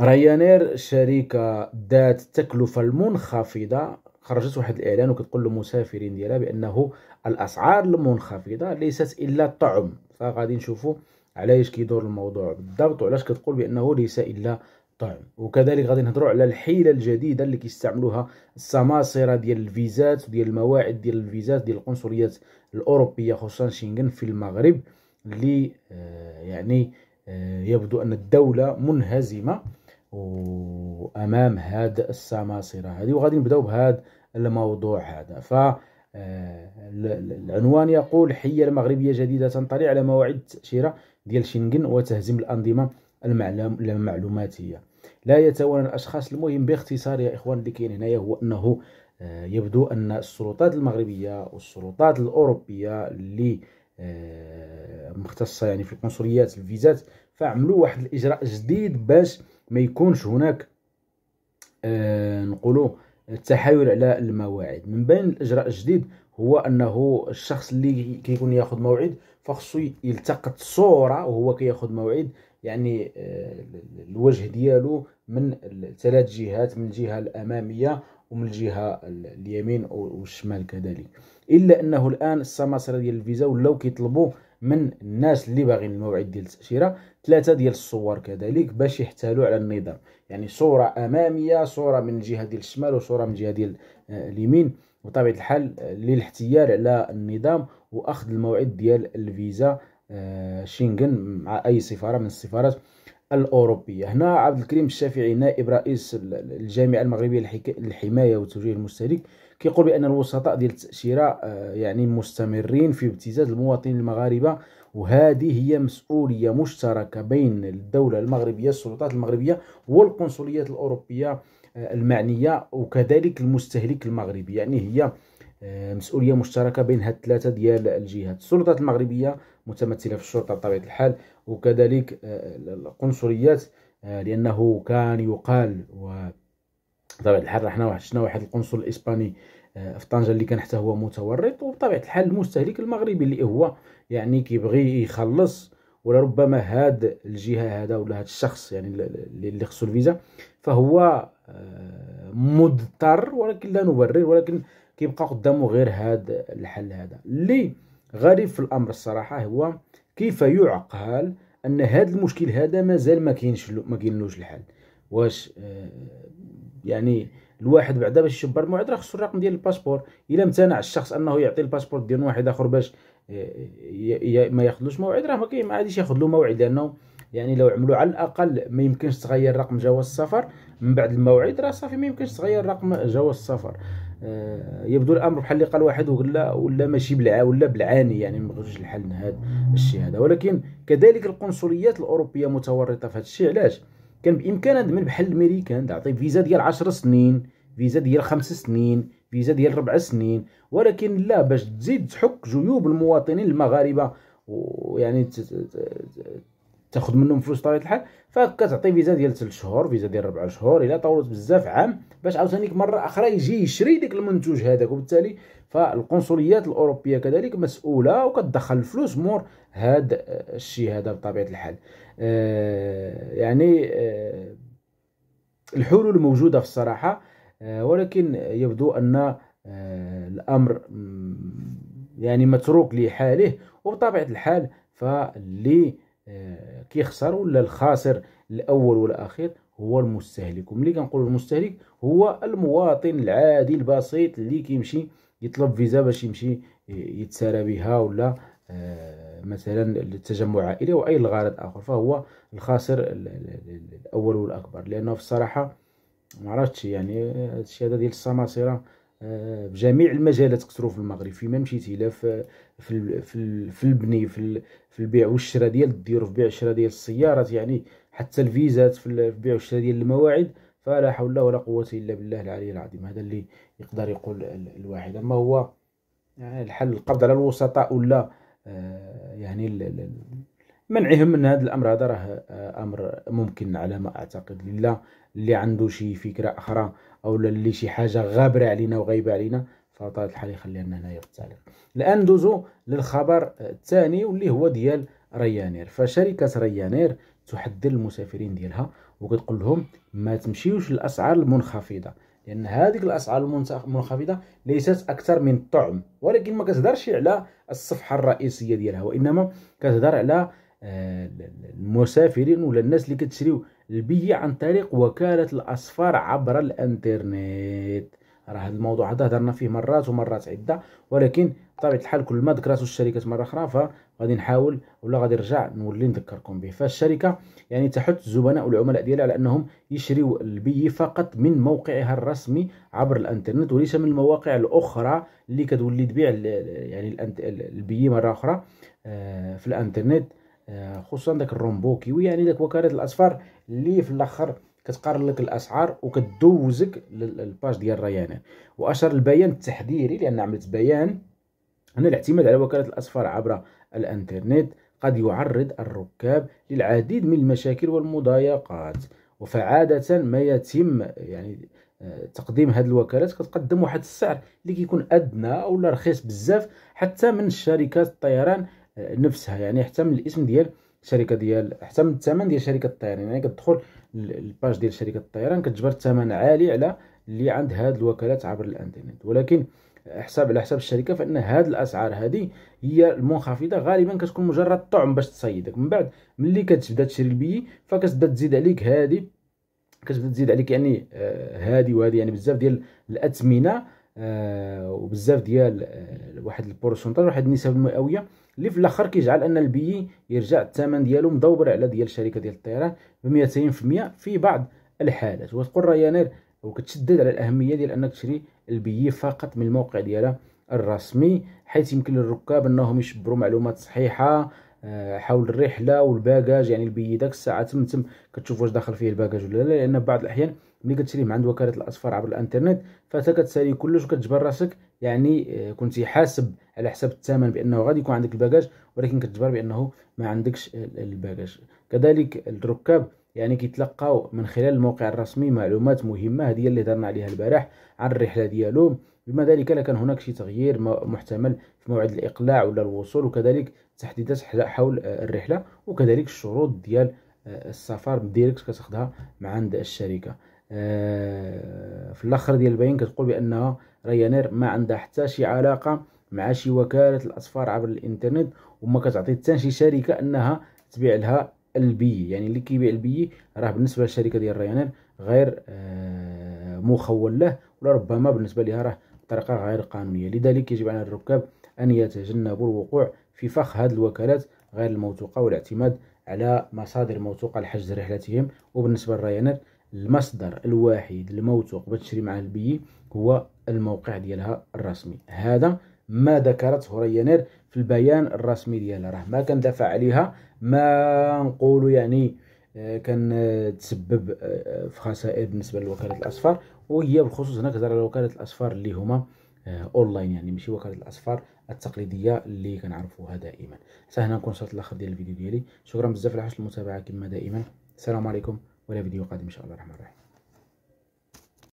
ريانير شركة ذات التكلفة المنخفضة خرجت واحد الإعلان وكتقول للمسافرين ديالها بأنه الأسعار المنخفضة ليست إلا طعم فغادي نشوفوا علاش كيدور الموضوع بالضبط وعلاش كتقول بأنه ليس إلا طعم وكذلك غادي نهضروا على الحيله الجديده اللي كيستعملوها السماسره ديال الفيزات وديال المواعيد ديال الفيزات ديال القنصليات الاوروبيه خصوصا شنغن في المغرب اللي آه، يعني آه، يبدو ان الدوله منهزمه وامام هاد السماسره هذه وغادي نبداو بهذا الموضوع هذا ف آه، العنوان يقول حية المغربية جديدة تنطلي على مواعيد التأشيرة ديال شنغن وتهزم الأنظمة المعلوماتية لا يتوانى الأشخاص المهم باختصار يا إخوان اللي كاين هنايا هو أنه آه، يبدو أن السلطات المغربية والسلطات الأوروبية اللي آه، مختصة يعني في القنصليات الفيزات فعملوا واحد الإجراء جديد باش ما يكونش هناك آه نقولوا التحايل على المواعيد من بين الاجراء الجديد هو انه الشخص اللي كيكون ياخذ موعد فخصو يلتقط صوره وهو كياخذ موعد يعني آه، الوجه ديالو من ثلاث جهات من الجهه الاماميه ومن الجهه اليمين والشمال كذلك الا انه الان السماسره ديال الفيزا ولاو كيطلبوا من الناس اللي باغيين الموعد ديال التاشيره ثلاثه ديال الصور كذلك باش يحتالوا على النظام يعني صوره اماميه صوره من الجهه ديال الشمال وصوره من الجهه ديال آه، اليمين بطبيعه الحال آه، للاحتيال على النظام واخذ الموعد ديال الفيزا آه، شينغن مع اي سفاره من السفارات الاوروبيه هنا عبد الكريم الشافعي نائب رئيس الجامعه المغربيه للحمايه وتوجيه المشترك كيقول بان الوسطاء ديال التاشيره آه، يعني مستمرين في ابتزاز المواطنين المغاربه وهذه هي مسؤوليه مشتركه بين الدوله المغربيه السلطات المغربيه والقنصليات الاوروبيه آه، المعنيه وكذلك المستهلك المغربي يعني هي آه، مسؤوليه مشتركه بين هاد الثلاثه ديال الجهات السلطات المغربيه متمثله في الشرطه بطبيعه الحال وكذلك القنصليات لانه كان يقال و بطبيعه الحال حنا شفنا واحد القنصل الاسباني آه، في طنجه اللي كان حتى هو متورط وبطبيعه الحال المستهلك المغربي اللي هو يعني كيبغي يخلص ولا ربما هاد الجهه هذا ولا هاد الشخص يعني اللي خصو الفيزا فهو آه، مضطر ولكن لا نبرر ولكن كيبقى قدامه غير هاد الحل هذا اللي غريب في الامر الصراحه هو كيف يعقل ان هاد المشكل هذا مازال ما كاينش ما كاينلوش الحل واش آه، يعني الواحد بعدا باش يشبر الموعد راه خصو الرقم ديال الباسبور الا امتنع الشخص انه يعطي الباسبور ديال واحد اخر باش آه، ما ياخذلوش موعد راه ما غاديش ياخذ له موعد لانه يعني لو عملوا على الاقل ما يمكنش تغير رقم جواز السفر من بعد الموعد راه صافي ما يمكنش تغير رقم جواز السفر آه، يبدو الامر بحال اللي قال واحد ولا ولا ماشي بلع ولا بلعاني يعني ما بغيتوش الحل هذا الشيء هذا ولكن كذلك القنصليات الاوروبيه متورطه في هذا الشيء علاش كان بامكان ادمن من بحال الميريكان تعطي فيزا ديال 10 سنين فيزا ديال 5 سنين فيزا ديال 4 سنين ولكن لا باش تزيد تحك جيوب المواطنين المغاربه ويعني تاخذ منهم فلوس طبيعه الحال فكتعطي فيزا ديال 3 شهور فيزا ديال 4 شهور الا طولت بزاف عام باش عاوتاني مره اخرى يجي يشري ديك المنتوج هذاك وبالتالي فالقنصليات الاوروبيه كذلك مسؤوله وكتدخل الفلوس مور هذا الشيء هذا بطبيعه الحال آه يعني آه الحلول موجوده في الصراحه آه ولكن يبدو ان آه، الامر يعني متروك لحاله وبطبيعه الحال فاللي آه، كيخسر ولا الخاسر الاول والاخير هو المستهلك وملي كنقول المستهلك هو المواطن العادي البسيط اللي كيمشي يطلب فيزا باش يمشي يتسارى بها ولا آه، مثلا التجمع العائلي او اي اخر فهو الخاسر الاول والاكبر لانه في الصراحه ما عرفتش يعني آه، هادشي هذا ديال السماسره آه، بجميع المجالات كثروا في المغرب فيما مشيتي لا في في في, في البني في في البيع والشراء ديال الديور في بيع والشراء ديال السيارات يعني حتى الفيزات في البيع والشراء ديال المواعيد فلا حول ولا قوه الا بالله العلي العظيم هذا اللي يقدر يقول الواحد اما هو يعني الحل القبض على الوسطاء ولا آه، يعني منعهم من هذا الامر هذا راه آه، امر ممكن على ما اعتقد لله اللي عنده شي فكره اخرى او اللي شي حاجه غابره علينا وغايبه علينا فطبيعه الحال يخلي لنا هنايا في التعليق الان ندوزو للخبر الثاني واللي هو ديال ريانير فشركه ريانير تحذر المسافرين ديالها وكتقول لهم ما تمشيوش للاسعار المنخفضه لان هذيك الاسعار المنخفضه ليست اكثر من الطعم ولكن ما كتهضرش على الصفحه الرئيسيه ديالها وانما كتهضر على المسافرين ولا الناس اللي كتشريو البي عن طريق وكالة الأسفار عبر الانترنت راه هذا الموضوع هذا هضرنا فيه مرات ومرات عده ولكن بطبيعه الحال كل ما ذكراتو الشركات مره اخرى فغادي نحاول ولا غادي نرجع نولي نذكركم به فالشركه يعني تحث الزبناء والعملاء ديالها على انهم يشريوا البي فقط من موقعها الرسمي عبر الانترنت وليس من المواقع الاخرى اللي كتولي تبيع يعني البي مره اخرى آه، في الانترنت آه، خصوصا داك الرومبوكي يعني داك وكالات الاصفار اللي في الاخر كتقارن لك الاسعار وكدوزك للباج ديال ريانان واشار البيان التحذيري لان عملت بيان ان الاعتماد على وكالات الاسفار عبر الانترنت قد يعرض الركاب للعديد من المشاكل والمضايقات وفعادة ما يتم يعني آه، تقديم هذه الوكالات كتقدم واحد السعر اللي كيكون ادنى او رخيص بزاف حتى من شركات الطيران نفسها يعني حتى من الاسم ديال الشركه ديال حتى من الثمن ديال شركه الطيران يعني كتدخل الباج ديال شركه الطيران كتجبر الثمن عالي على اللي عند هاد الوكالات عبر الانترنت ولكن حساب على حساب الشركه فان هاد الاسعار هذه هي المنخفضه غالبا كتكون مجرد طعم باش تصيدك من بعد ملي كتبدا تشري البيي فكتبدا تزيد عليك هادي كتبدا تزيد عليك يعني آه، هادي وهادي يعني بزاف ديال الاثمنه آه، وبزاف ديال آه، واحد البورسونتاج واحد النسب المئويه اللي في الاخر كيجعل ان البيي يرجع الثمن ديالو مدوبر على ديال الشركه ديال الطيران ب 200% في بعض الحالات وتقول ريانير وكتشدد على الاهميه ديال انك تشري البيي فقط من الموقع ديالها الرسمي حيث يمكن للركاب انهم يشبروا معلومات صحيحه آه، حول الرحله والباجاج يعني البي داك الساعه تم تم كتشوف واش داخل فيه الباجاج ولا لا لان بعض الاحيان ملي كتشري من عند وكاله الاسفار عبر الانترنت فانت كتسالي كلش وكتجبر راسك يعني آه، كنتي حاسب على حساب الثمن بانه غادي يكون عندك الباجاج ولكن كتجبر بانه ما عندكش الباجاج كذلك الركاب يعني كيتلقاو من خلال الموقع الرسمي معلومات مهمه هذه اللي هضرنا عليها البارح عن الرحله ديالهم بما ذلك لكان هناك شي تغيير محتمل في موعد الاقلاع ولا الوصول وكذلك تحديدات حول آه، الرحله وكذلك الشروط ديال آه، السفر ديريكت كتاخذها مع عند الشركه آه، في الاخر ديال البيان كتقول بانها ريانير ما عندها حتى شي علاقه مع شي وكاله الاسفار عبر الانترنت وما كتعطي حتى شي شركه انها تبيع لها البي يعني اللي كيبيع البي راه بالنسبه للشركه ديال ريانير غير آه، مخول له ولربما بالنسبه لها راه بطريقه غير قانونيه لذلك يجب على الركاب ان يتجنبوا الوقوع في فخ هذه الوكالات غير الموثوقه والاعتماد على مصادر موثوقه لحجز رحلتهم وبالنسبه لريانير المصدر الوحيد الموثوق باش تشري معاه البي هو الموقع ديالها الرسمي هذا ما ذكرته ريانير في البيان الرسمي ديالها راه ما كندافع عليها ما نقولوا يعني آه، كان تسبب آه، في خسائر بالنسبه لوكاله الاصفار وهي بالخصوص هنا كتهضر على وكاله الاصفار اللي هما اونلاين آه، يعني ماشي وكاله الاصفار التقليديه اللي كنعرفوها دائما حتى هنا نكون وصلت لاخر ديال الفيديو ديالي شكرا بزاف على حسن المتابعه كما دائما السلام عليكم ولا فيديو قادم ان شاء الله الرحمن الرحيم